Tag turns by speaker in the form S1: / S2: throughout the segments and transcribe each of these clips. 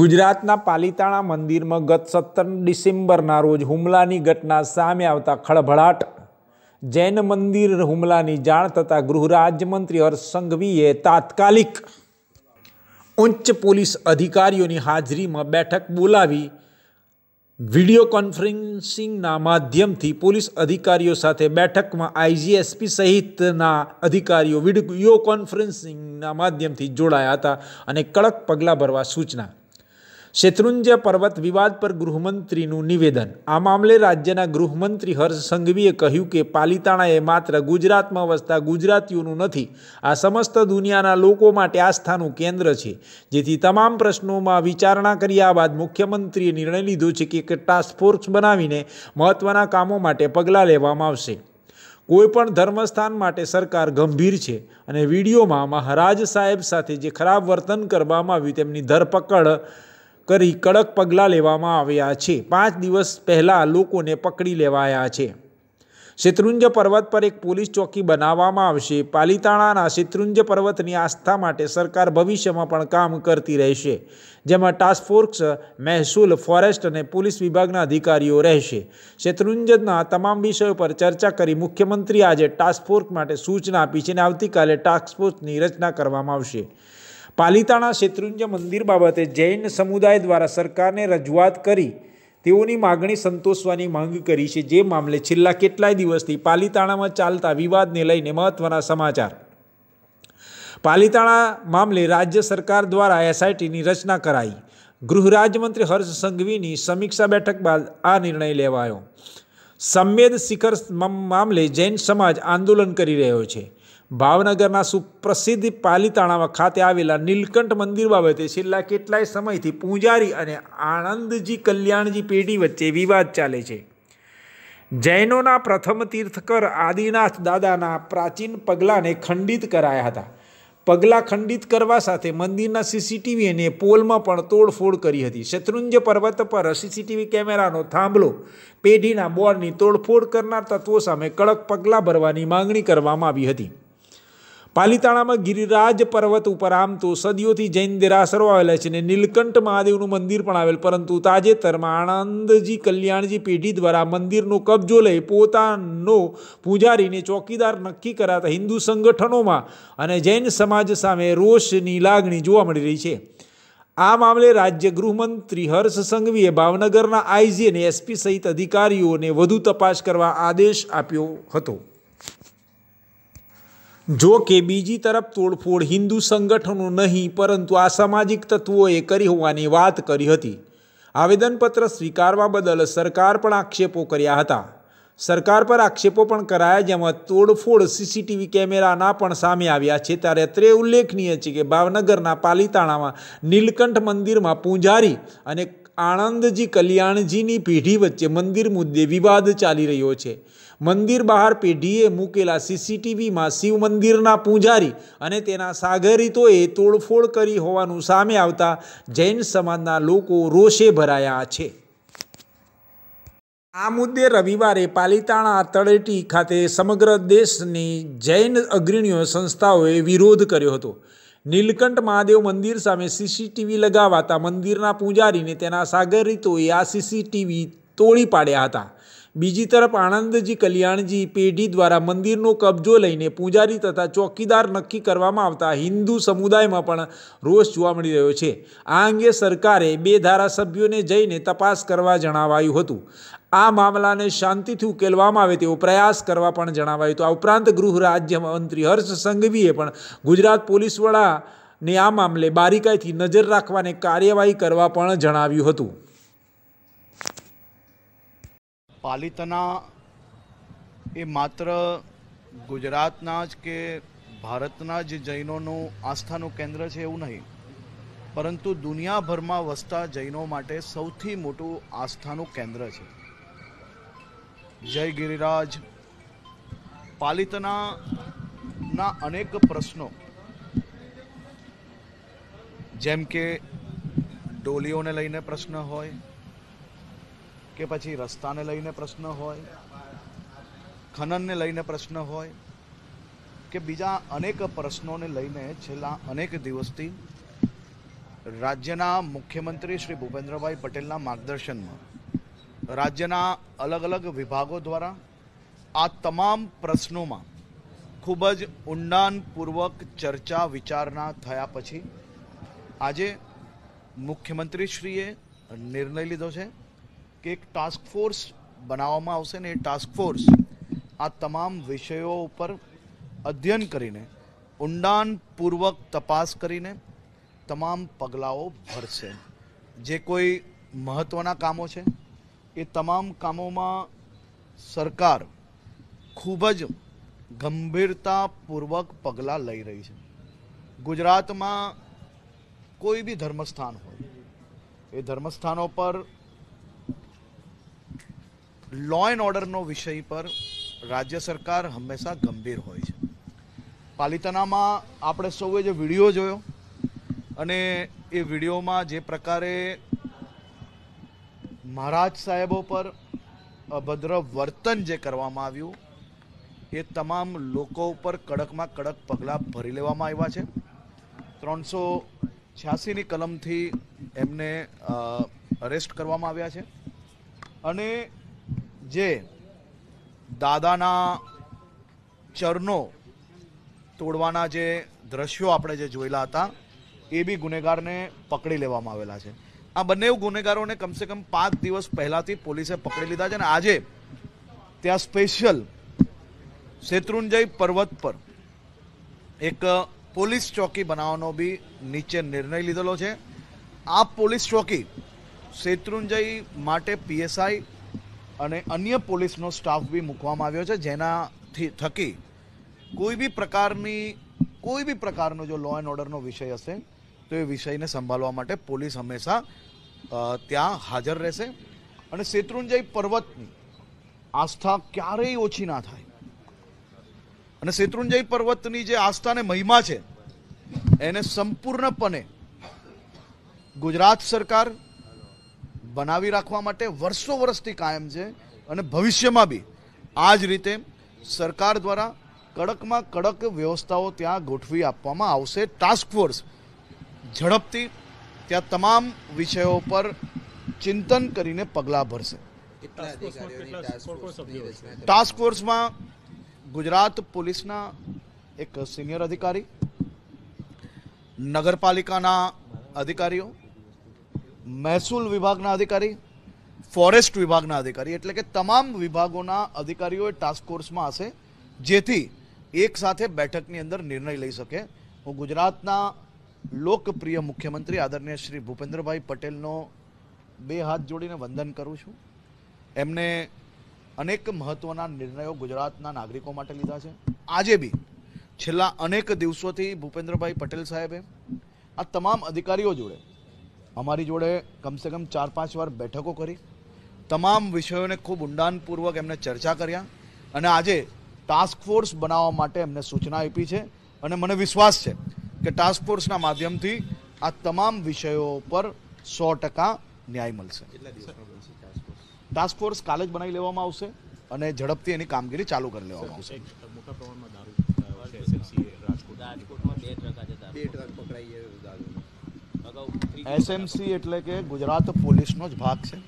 S1: ગુજરાતના પાલિતાણા મંદિરમાં ગત સત્તર ડિસેમ્બરના રોજ હુમલાની ઘટના સામે આવતા ખળભળાટ જૈન મંદિર હુમલાની જાણ થતાં ગૃહ રાજ્યમંત્રી હર્ષ સંઘવીએ તાત્કાલિક ઉચ્ચ પોલીસ અધિકારીઓની હાજરીમાં બેઠક બોલાવી વિડીયો કોન્ફરન્સિંગના માધ્યમથી પોલીસ અધિકારીઓ સાથે બેઠકમાં આઈજીએસપી સહિતના અધિકારીઓ વિડિયો કોન્ફરન્સિંગના માધ્યમથી જોડાયા હતા અને કડક પગલાં ભરવા સૂચના શેત્રુંજય પર્વત વિવાદ પર ગૃહમંત્રીનું નિવેદન આ મામલે રાજ્યના ગૃહમંત્રી હર્ષ સંઘવીએ કહ્યું કે પાલિતાણાએ માત્ર ગુજરાતમાં વસતા ગુજરાતીઓનું નથી આ સમસ્ત દુનિયાના લોકો માટે આસ્થાનું કેન્દ્ર છે જેથી તમામ પ્રશ્નોમાં વિચારણા કર્યા બાદ મુખ્યમંત્રીએ નિર્ણય લીધો છે કે એક ટાસ્ક ફોર્સ બનાવીને મહત્ત્વના કામો માટે પગલાં લેવામાં આવશે કોઈપણ ધર્મસ્થાન માટે સરકાર ગંભીર છે અને વિડીયોમાં મહારાજ સાહેબ સાથે જે ખરાબ વર્તન કરવામાં આવ્યું તેમની ધરપકડ કરી કડક પગલાં લેવામાં આવ્યા છે પાંચ દિવસ પહેલાં લોકોને પકડી લેવાયા છે શેત્રુંજ પર્વત પર એક પોલીસ ચોકી બનાવવામાં આવશે પાલિતાણાના શેત્રુંજ પર્વતની આસ્થા માટે સરકાર ભવિષ્યમાં પણ કામ કરતી રહેશે જેમાં ટાસ્કફોર્સ મહેસૂલ ફોરેસ્ટ અને પોલીસ વિભાગના અધિકારીઓ રહેશે શેત્રુંજના તમામ વિષયો પર ચર્ચા કરી મુખ્યમંત્રી આજે ટાસ્કફોર્સ માટે સૂચના આપી છે અને આવતીકાલે ટાસ્કફોર્સની રચના કરવામાં આવશે પાલિતાણા શેત્રુંજ મંદિર બાબતે જૈન સમુદાય દ્વારા સરકારને રજૂઆત કરી તેઓની માગણી સંતોષવાની માંગ કરી છે જે મામલે છેલ્લા કેટલાય દિવસથી પાલિતાણામાં ચાલતા વિવાદને લઈને મહત્વના સમાચાર પાલિતાણા મામલે રાજ્ય સરકાર દ્વારા એસઆઈટીની રચના કરાઈ ગૃહ હર્ષ સંઘવીની સમીક્ષા બેઠક બાદ આ નિર્ણય લેવાયો સંમેદ શિખર મામલે જૈન સમાજ આંદોલન કરી રહ્યો છે ભાવનગરના સુપ્રસિદ્ધ પાલીતાણામાં ખાતે આવેલા નીલકંઠ મંદિર બાબતે છેલ્લા કેટલાય સમયથી પૂજારી અને આણંદજી કલ્યાણજી પેઢી વચ્ચે વિવાદ ચાલે છે જૈનોના પ્રથમ તીર્થકર આદિનાથ દાદાના પ્રાચીન પગલાંને ખંડિત કરાયા હતા પગલાં ખંડિત કરવા સાથે મંદિરના સીસીટીવી અને પોલમાં પણ તોડફોડ કરી હતી શત્રુંજ પર્વત પર સીસીટીવી કેમેરાનો થાંભલો પેઢીના બોરની તોડફોડ કરનાર તત્વો સામે કડક પગલાં ભરવાની માંગણી કરવામાં આવી હતી પાલીતાણામાં ગિરિરાજ પર્વત ઉપર આમ તો સદીઓથી જૈન દેરાસરો આવેલા છે ને નીલકંઠ મહાદેવનું મંદિર પણ આવેલ પરંતુ તાજેતરમાં આણંદજી કલ્યાણજી પેઢી દ્વારા મંદિરનો કબજો લઈ પોતાનો પૂજારીને ચોકીદાર નક્કી કરાતા હિન્દુ સંગઠનોમાં અને જૈન સમાજ સામે રોષની લાગણી જોવા મળી રહી છે આ મામલે રાજ્ય ગૃહમંત્રી હર્ષ સંઘવીએ ભાવનગરના આઈજી અને એસપી સહિત અધિકારીઓને વધુ તપાસ કરવા આદેશ આપ્યો હતો જો કે બીજી તરફ તોડફોડ હિન્દુ સંગઠનો નહીં પરંતુ અસામાજિક તત્વોએ કરી હોવાની વાત કરી હતી આવેદનપત્ર સ્વીકારવા બદલ સરકાર પણ આક્ષેપો કર્યા હતા સરકાર પર આક્ષેપો પણ કરાયા જેમાં તોડફોડ સીસીટીવી કેમેરાના પણ સામે આવ્યા છે ત્યારે અત્રે ઉલ્લેખનીય છે કે ભાવનગરના પાલીતાણામાં નીલકંઠ મંદિરમાં પૂંજારી અને આણંદજી કલ્યાણજીની પેઢી વચ્ચે મંદિર મુદ્દે વિવાદ ચાલી રહ્યો છે મંદિર બહાર પેઢીએ મૂકેલા સીસીટીવીમાં શિવ મંદિરના પૂજારી અને તેના સાગરીતોએ તોડફોડ કરી હોવાનું સામે આવતા જૈન સમાજના લોકો રોષે ભરાયા છે આ મુદ્દે રવિવારે પાલિતાણા તળેટી ખાતે સમગ્ર દેશની જૈન અગ્રણીઓ સંસ્થાઓએ વિરોધ કર્યો હતો નીલકંઠ મહાદેવ મંદિર સામે સીસીટીવી લગાવાતા મંદિરના પૂજારીને તેના સાગરીતોએ આ સીસીટીવી તોડી પાડ્યા હતા બીજી તરફ આણંદજી કલ્યાણજી પેઢી દ્વારા મંદિરનો કબજો લઈને પૂજારી તથા ચોકીદાર નક્કી કરવામાં આવતા હિન્દુ સમુદાયમાં પણ રોષ જોવા મળી રહ્યો છે આ અંગે સરકારે બે ધારાસભ્યોને જઈને તપાસ કરવા જણાવાયું હતું આ મામલાને શાંતિથી ઉકેલવામાં આવે તેવો પ્રયાસ કરવા પણ જણાવાયું હતું આ ઉપરાંત ગૃહ રાજ્યમંત્રી હર્ષ સંઘવીએ પણ ગુજરાત પોલીસ વડા આ મામલે બારીકાઈથી નજર રાખવાને કાર્યવાહી કરવા પણ જણાવ્યું હતું
S2: પાલિતના એ માત્ર ગુજરાતના જ કે ભારતના જ જૈનોનું આસ્થાનું કેન્દ્ર છે એવું નહીં પરંતુ દુનિયાભરમાં વસતા જૈનો માટે સૌથી મોટું આસ્થાનું કેન્દ્ર છે જય ગિરિરાજ પાલિતના ના અનેક પ્રશ્નો જેમ કે ડોલીઓને લઈને પ્રશ્ન હોય કે પછી રસ્તાને લઈને પ્રશ્ન હોય ખનનને લઈને પ્રશ્ન હોય કે બીજા અનેક પ્રશ્નોને લઈને છેલ્લા અનેક દિવસથી રાજ્યના મુખ્યમંત્રી શ્રી ભૂપેન્દ્રભાઈ પટેલના માર્ગદર્શનમાં રાજ્યના અલગ અલગ વિભાગો દ્વારા આ તમામ પ્રશ્નોમાં ખૂબ જ ઊંડાણપૂર્વક ચર્ચા વિચારણા થયા પછી આજે મુખ્યમંત્રીશ્રીએ નિર્ણય લીધો છે કે એક ટાસ્ક ફોર્સ બનાવવામાં આવશે ને એ ટાસ્ક ફોર્સ આ તમામ વિષયો ઉપર અધ્યયન કરીને ઊંડાણપૂર્વક તપાસ કરીને તમામ પગલાઓ ભરશે જે કોઈ મહત્ત્વના કામો છે એ તમામ કામોમાં સરકાર ખૂબ જ ગંભીરતાપૂર્વક પગલાં લઈ રહી છે ગુજરાતમાં કોઈ બી ધર્મસ્થાન હોય એ ધર્મસ્થાનો પર લો એન્ડ ઓર્ડરનો વિષય પર રાજ્ય સરકાર હંમેશા ગંભીર હોય છે પાલિતાનામાં આપણે સૌએ જે વિડીયો જોયો અને એ વિડીયોમાં જે પ્રકારે મહારાજ સાહેબો પર અભદ્ર વર્તન જે કરવામાં આવ્યું એ તમામ લોકો ઉપર કડકમાં કડક પગલાં ભરી લેવામાં આવ્યા છે ત્રણસો છ્યાસીની કલમથી એમને અરેસ્ટ કરવામાં આવ્યા છે અને જે દાદાના ચરનો તોડવાના જે દ્રશ્યો આપણે જે જોયેલા હતા એ બી ગુનેગારને પકડી લેવામાં આવેલા છે આ બંને ગુનેગારોને કમસે કમ પાંચ દિવસ પહેલાથી પોલીસે પકડી લીધા છે અને આજે ત્યાં સ્પેશિયલ શેત્રુંજય પર્વત પર એક પોલીસ ચોકી બનાવવાનો બી નીચે નિર્ણય લીધેલો છે આ પોલીસ ચોકી શેત્રુંજય માટે પીએસઆઈ અને અન્ય પોલીસનો સ્ટાફ બી મૂકવામાં આવ્યો છે જેનાથી થકી કોઈ બી પ્રકારની કોઈ બી પ્રકારનો જો લો એન્ડ ઓર્ડરનો વિષય હશે તો એ વિષયને સંભાળવા માટે પોલીસ હંમેશા ત્યાં હાજર રહેશે અને શેત્રુંજય પર્વતની આસ્થા ક્યારેય ઓછી ના થાય અને શેત્રુંજય પર્વતની જે આસ્થાને મહિમા છે એને સંપૂર્ણપણે ગુજરાત સરકાર બનાવી રાખવા માટે વર્ષો વર્ષથી કાયમ છે અને ભવિષ્યમાં બી આ જ રીતે સરકાર દ્વારા કડકમાં કડક વ્યવસ્થાઓ ત્યાં ગોઠવી આપવામાં આવશે ટાસ્કફોર્સ ઝડપથી ત્યાં તમામ વિષયો પર ચિંતન કરીને પગલાં ભરશે ટાસ્ક ફોર્સમાં ગુજરાત પોલીસના એક સિનિયર અધિકારી નગરપાલિકાના અધિકારીઓ મહેસૂલ વિભાગના અધિકારી ફોરેસ્ટ વિભાગના અધિકારી એટલે કે તમામ વિભાગોના અધિકારીઓ ટાસ્ક ફોર્સમાં હશે જેથી એક સાથે બેઠકની અંદર નિર્ણય લઈ શકે હું ગુજરાતના લોકપ્રિય મુખ્યમંત્રી આદરણીય શ્રી ભૂપેન્દ્રભાઈ પટેલનો બે હાથ જોડીને વંદન કરું છું એમને અનેક મહત્વના નિર્ણયો ગુજરાતના નાગરિકો માટે લીધા છે આજે બી છેલ્લા અનેક દિવસોથી ભૂપેન્દ્રભાઈ પટેલ સાહેબે આ તમામ અધિકારીઓ જોડે અમારી જોડે કમસે કમ ચાર પાંચ વાર બેઠકો કરી તમામ વિષયોને ખૂબ ઊંડાણપૂર્વક એમને ચર્ચા કર્યા અને આજે ટાસ્ક ફોર્સ બનાવવા માટે એમને સૂચના આપી છે અને મને વિશ્વાસ છે કે ટાસ્ક ફોર્સના માધ્યમથી આ તમામ વિષયો પર સો ટકા ન્યાય મળશે ટાસ્ક ફોર્સ કાલે જ બનાવી લેવામાં આવશે અને ઝડપથી એની કામગીરી ચાલુ કરી લેવામાં આવશે
S1: મોટા પ્રમાણમાં દારૂ રાજકોટમાં બે ટ્રક આજે
S2: પકડાઈ દારૂ એસએમસી એટલે કે ગુજરાત પોલીસનો જ ભાગ છે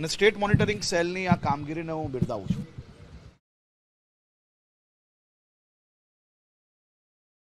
S2: અને સ્ટેટ મોનિટરિંગ સેલની આ કામગીરીને હું બિરદાવું છું